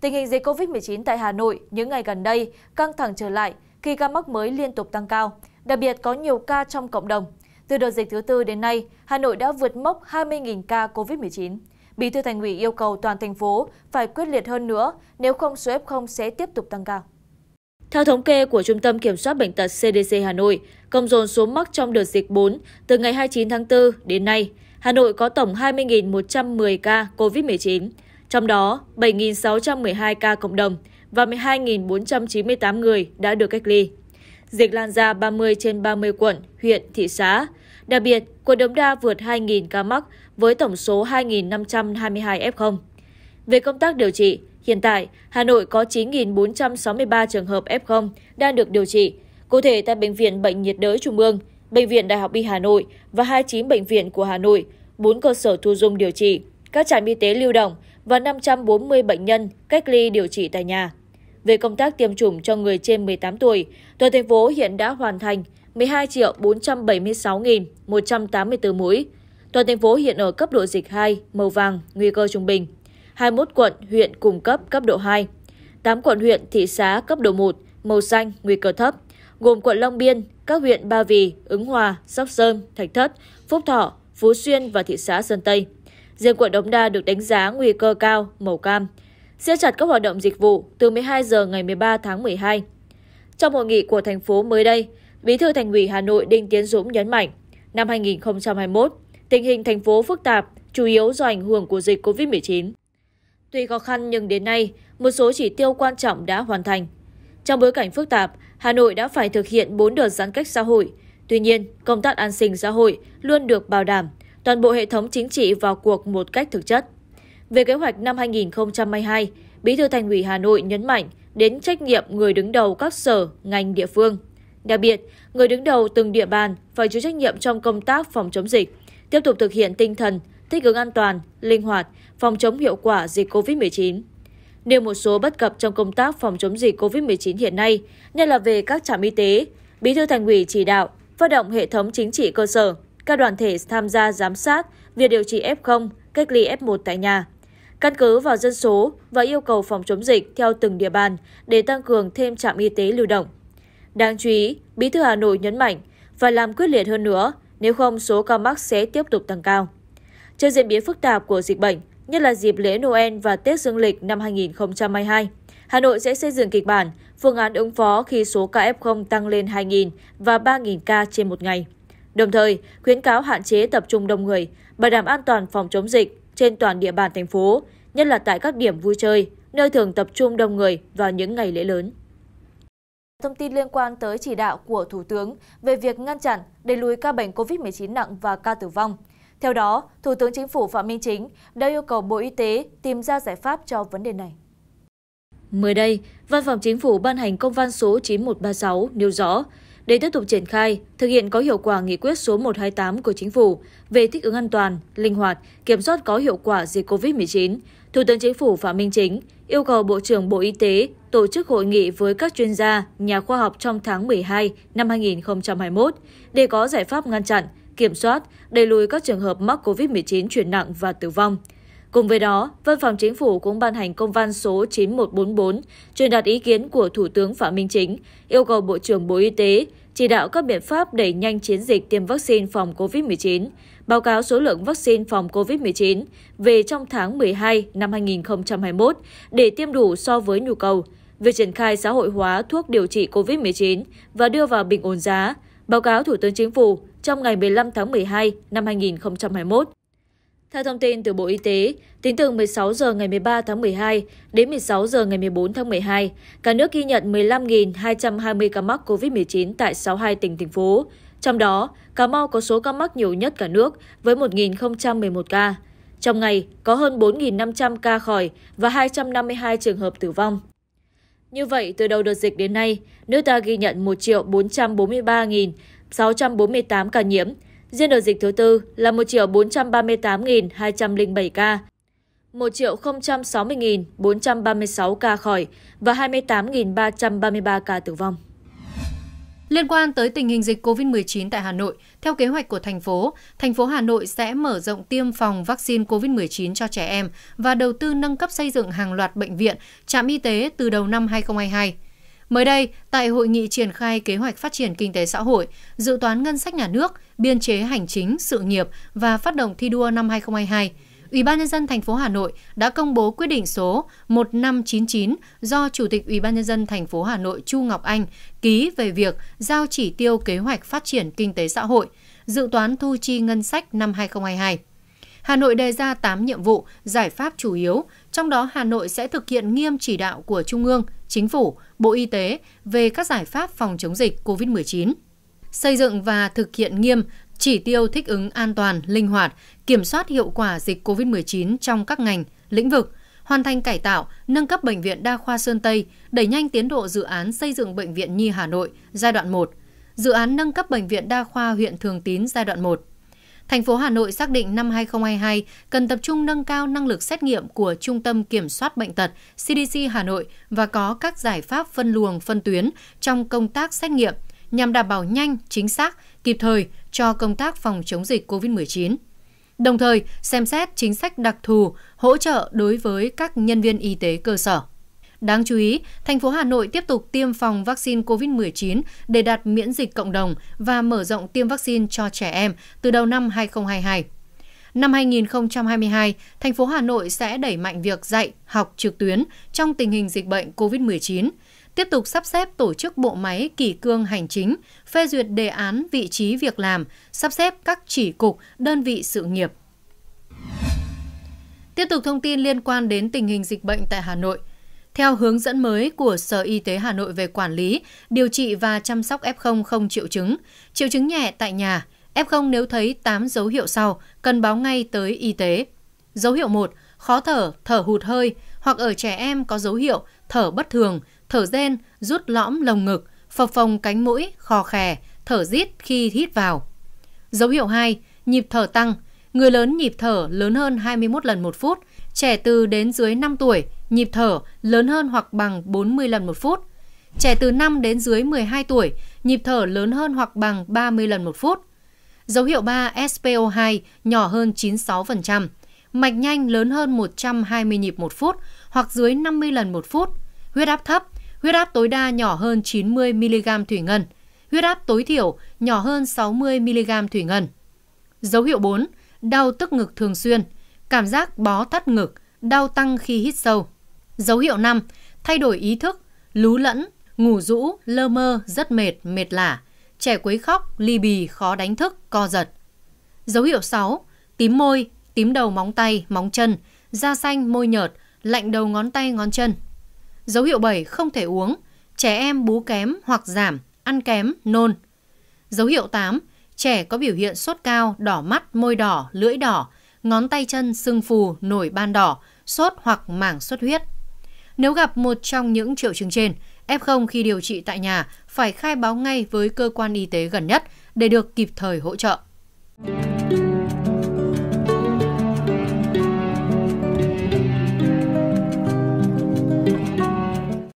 tình hình dịch covid 19 tại hà nội những ngày gần đây căng thẳng trở lại khi ca mắc mới liên tục tăng cao đặc biệt có nhiều ca trong cộng đồng từ đợt dịch thứ tư đến nay hà nội đã vượt mốc 20.000 ca covid 19 bí thư thành ủy yêu cầu toàn thành phố phải quyết liệt hơn nữa nếu không số f0 sẽ tiếp tục tăng cao theo thống kê của Trung tâm Kiểm soát Bệnh tật CDC Hà Nội, cộng dồn số mắc trong đợt dịch 4 từ ngày 29 tháng 4 đến nay, Hà Nội có tổng 20.110 ca COVID-19, trong đó bảy sáu trăm 7 hai ca cộng đồng và hai bốn trăm chín mươi tám người đã được cách ly. Dịch lan ra ba mươi trên ba mươi quận, huyện, thị xã. Đặc biệt, quận Đống Đa vượt hai 000 ca mắc với tổng số hai hai năm trăm mươi hai f Về công tác điều trị, hiện tại Hà Nội có chín bốn trăm sáu mươi ba trường hợp f đang được điều trị, cụ thể tại Bệnh viện Bệnh nhiệt đới Trung ương, Bệnh viện Đại học Y Hà Nội và hai mươi chín bệnh viện của Hà Nội, bốn cơ sở thu dung điều trị, các trạm y tế lưu động, và 540 bệnh nhân cách ly điều trị tại nhà. Về công tác tiêm chủng cho người trên 18 tuổi, toàn thành phố hiện đã hoàn thành 12 476.184 mũi. Toàn thành phố hiện ở cấp độ dịch 2, màu vàng, nguy cơ trung bình. 21 quận, huyện cùng cấp cấp độ 2. 8 quận huyện, thị xã cấp độ 1, màu xanh, nguy cơ thấp, gồm quận Long Biên, các huyện Ba Vì, Ứng Hòa, Sóc Sơn, Thạch Thất, Phúc Thọ, Phú Xuyên và thị xã Sơn Tây riêng quận Đống Đa được đánh giá nguy cơ cao, màu cam, siết chặt các hoạt động dịch vụ từ 12 giờ ngày 13 tháng 12. Trong hội nghị của thành phố mới đây, Bí thư Thành ủy Hà Nội Đinh Tiến Dũng nhấn mạnh, năm 2021, tình hình thành phố phức tạp, chủ yếu do ảnh hưởng của dịch COVID-19. Tuy khó khăn nhưng đến nay, một số chỉ tiêu quan trọng đã hoàn thành. Trong bối cảnh phức tạp, Hà Nội đã phải thực hiện 4 đợt giãn cách xã hội. Tuy nhiên, công tác an sinh xã hội luôn được bảo đảm toàn bộ hệ thống chính trị vào cuộc một cách thực chất. Về kế hoạch năm 2022, Bí thư Thành ủy Hà Nội nhấn mạnh đến trách nhiệm người đứng đầu các sở, ngành địa phương. Đặc biệt, người đứng đầu từng địa bàn phải chịu trách nhiệm trong công tác phòng chống dịch, tiếp tục thực hiện tinh thần thích ứng an toàn, linh hoạt, phòng chống hiệu quả dịch COVID-19. Nêu một số bất cập trong công tác phòng chống dịch COVID-19 hiện nay, nhất là về các trạm y tế, Bí thư Thành ủy chỉ đạo phát động hệ thống chính trị cơ sở các đoàn thể tham gia giám sát việc điều trị F0, cách ly F1 tại nhà. Căn cứ vào dân số và yêu cầu phòng chống dịch theo từng địa bàn để tăng cường thêm trạm y tế lưu động. Đáng chú ý, Bí thư Hà Nội nhấn mạnh phải làm quyết liệt hơn nữa, nếu không số ca mắc sẽ tiếp tục tăng cao. Trước diễn biến phức tạp của dịch bệnh, nhất là dịp lễ Noel và Tết Dương lịch năm 2022, Hà Nội sẽ xây dựng kịch bản, phương án ứng phó khi số ca F0 tăng lên 2.000 và 3.000 ca trên một ngày đồng thời khuyến cáo hạn chế tập trung đông người bảo đảm an toàn phòng chống dịch trên toàn địa bàn thành phố nhất là tại các điểm vui chơi nơi thường tập trung đông người vào những ngày lễ lớn Thông tin liên quan tới chỉ đạo của Thủ tướng về việc ngăn chặn, đẩy lùi ca bệnh COVID-19 nặng và ca tử vong. Theo đó, Thủ tướng Chính phủ Phạm Minh Chính đã yêu cầu Bộ Y tế tìm ra giải pháp cho vấn đề này. Mới đây, Văn phòng Chính phủ ban hành công văn số 9136 nêu rõ, để tiếp tục triển khai thực hiện có hiệu quả nghị quyết số 128 của chính phủ về thích ứng an toàn, linh hoạt, kiểm soát có hiệu quả dịch COVID-19, Thủ tướng Chính phủ Phạm Minh Chính yêu cầu Bộ trưởng Bộ Y tế tổ chức hội nghị với các chuyên gia, nhà khoa học trong tháng 12 năm 2021 để có giải pháp ngăn chặn, kiểm soát, đẩy lùi các trường hợp mắc COVID-19 chuyển nặng và tử vong – Cùng với đó, Văn phòng Chính phủ cũng ban hành công văn số 9144 truyền đạt ý kiến của Thủ tướng Phạm Minh Chính, yêu cầu Bộ trưởng Bộ Y tế chỉ đạo các biện pháp đẩy nhanh chiến dịch tiêm vaccine phòng COVID-19, báo cáo số lượng vaccine phòng COVID-19 về trong tháng 12 năm 2021 để tiêm đủ so với nhu cầu, việc triển khai xã hội hóa thuốc điều trị COVID-19 và đưa vào bình ổn giá, báo cáo Thủ tướng Chính phủ trong ngày 15 tháng 12 năm 2021. Theo thông tin từ Bộ Y tế, tính từ 16 giờ ngày 13 tháng 12 đến 16 giờ ngày 14 tháng 12, cả nước ghi nhận 15.220 ca mắc COVID-19 tại 62 tỉnh thành phố. Trong đó, Cà Mau có số ca mắc nhiều nhất cả nước với 1.011 ca. Trong ngày, có hơn 4.500 ca khỏi và 252 trường hợp tử vong. Như vậy, từ đầu đợt dịch đến nay, nước ta ghi nhận 1.443.648 ca nhiễm, riêng đợt dịch thứ tư là 1 438.207 ca, 1 060.436 ca khỏi và 28.333 ca tử vong. Liên quan tới tình hình dịch COVID-19 tại Hà Nội, theo kế hoạch của thành phố, thành phố Hà Nội sẽ mở rộng tiêm phòng vaccine COVID-19 cho trẻ em và đầu tư nâng cấp xây dựng hàng loạt bệnh viện, trạm y tế từ đầu năm 2022. Mới đây, tại hội nghị triển khai kế hoạch phát triển kinh tế xã hội, dự toán ngân sách nhà nước, biên chế hành chính, sự nghiệp và phát động thi đua năm 2022, Ủy ban nhân dân thành phố Hà Nội đã công bố quyết định số 1599 do Chủ tịch Ủy ban nhân dân thành phố Hà Nội Chu Ngọc Anh ký về việc giao chỉ tiêu kế hoạch phát triển kinh tế xã hội, dự toán thu chi ngân sách năm 2022. Hà Nội đề ra 8 nhiệm vụ, giải pháp chủ yếu trong đó Hà Nội sẽ thực hiện nghiêm chỉ đạo của Trung ương, Chính phủ, Bộ Y tế về các giải pháp phòng chống dịch COVID-19. Xây dựng và thực hiện nghiêm chỉ tiêu thích ứng an toàn, linh hoạt, kiểm soát hiệu quả dịch COVID-19 trong các ngành, lĩnh vực, hoàn thành cải tạo, nâng cấp bệnh viện đa khoa Sơn Tây, đẩy nhanh tiến độ dự án xây dựng bệnh viện Nhi Hà Nội giai đoạn 1, dự án nâng cấp bệnh viện đa khoa huyện Thường Tín giai đoạn 1, Thành phố Hà Nội xác định năm 2022 cần tập trung nâng cao năng lực xét nghiệm của Trung tâm Kiểm soát Bệnh tật CDC Hà Nội và có các giải pháp phân luồng phân tuyến trong công tác xét nghiệm nhằm đảm bảo nhanh, chính xác, kịp thời cho công tác phòng chống dịch COVID-19. Đồng thời, xem xét chính sách đặc thù hỗ trợ đối với các nhân viên y tế cơ sở. Đáng chú ý, thành phố Hà Nội tiếp tục tiêm phòng vaccine COVID-19 để đạt miễn dịch cộng đồng và mở rộng tiêm vaccine cho trẻ em từ đầu năm 2022. Năm 2022, thành phố Hà Nội sẽ đẩy mạnh việc dạy, học trực tuyến trong tình hình dịch bệnh COVID-19, tiếp tục sắp xếp tổ chức bộ máy kỷ cương hành chính, phê duyệt đề án vị trí việc làm, sắp xếp các chỉ cục, đơn vị sự nghiệp. Tiếp tục thông tin liên quan đến tình hình dịch bệnh tại Hà Nội. Theo hướng dẫn mới của Sở Y tế Hà Nội về quản lý, điều trị và chăm sóc F0 không triệu chứng, triệu chứng nhẹ tại nhà, F0 nếu thấy 8 dấu hiệu sau cần báo ngay tới y tế. Dấu hiệu 1: khó thở, thở hụt hơi hoặc ở trẻ em có dấu hiệu thở bất thường, thở rên, rút lõm lồng ngực, phập phồng cánh mũi, khò khè, thở rít khi hít vào. Dấu hiệu 2: nhịp thở tăng, người lớn nhịp thở lớn hơn 21 lần một phút, trẻ từ đến dưới 5 tuổi nhịp thở lớn hơn hoặc bằng 40 lần một phút. Trẻ từ 5 đến dưới 12 tuổi, nhịp thở lớn hơn hoặc bằng 30 lần một phút. Dấu hiệu 3 SPO2 nhỏ hơn 96%, mạch nhanh lớn hơn 120 nhịp một phút hoặc dưới 50 lần một phút, huyết áp thấp, huyết áp tối đa nhỏ hơn 90 mg thủy ngân, huyết áp tối thiểu nhỏ hơn 60 mg thủy ngân. Dấu hiệu 4, đau tức ngực thường xuyên, cảm giác bó thắt ngực, đau tăng khi hít sâu. Dấu hiệu 5. Thay đổi ý thức, lú lẫn, ngủ rũ, lơ mơ, rất mệt, mệt lả. Trẻ quấy khóc, ly bì, khó đánh thức, co giật. Dấu hiệu 6. Tím môi, tím đầu móng tay, móng chân, da xanh, môi nhợt, lạnh đầu ngón tay, ngón chân. Dấu hiệu 7. Không thể uống. Trẻ em bú kém hoặc giảm, ăn kém, nôn. Dấu hiệu 8. Trẻ có biểu hiện sốt cao, đỏ mắt, môi đỏ, lưỡi đỏ, ngón tay chân sưng phù, nổi ban đỏ, sốt hoặc mảng xuất huyết. Nếu gặp một trong những triệu chứng trên, F0 khi điều trị tại nhà phải khai báo ngay với cơ quan y tế gần nhất để được kịp thời hỗ trợ.